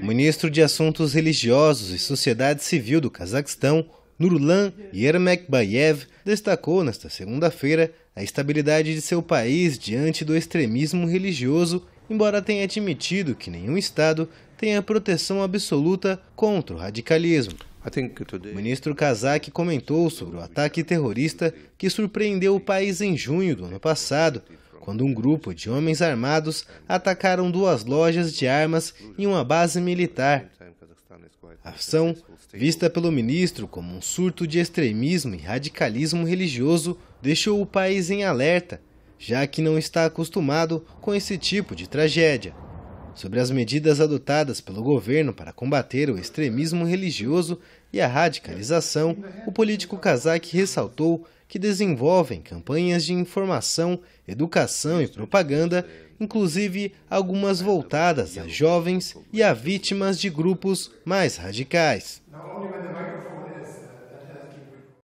O Ministro de Assuntos Religiosos e Sociedade Civil do Cazaquistão, Nurlan Yermekbayev, destacou nesta segunda-feira a estabilidade de seu país diante do extremismo religioso, embora tenha admitido que nenhum Estado tenha proteção absoluta contra o radicalismo. O ministro Kazak comentou sobre o ataque terrorista que surpreendeu o país em junho do ano passado quando um grupo de homens armados atacaram duas lojas de armas e uma base militar. A ação, vista pelo ministro como um surto de extremismo e radicalismo religioso, deixou o país em alerta, já que não está acostumado com esse tipo de tragédia. Sobre as medidas adotadas pelo governo para combater o extremismo religioso e a radicalização, o político cazaque ressaltou que desenvolvem campanhas de informação, educação e propaganda, inclusive algumas voltadas a jovens e a vítimas de grupos mais radicais.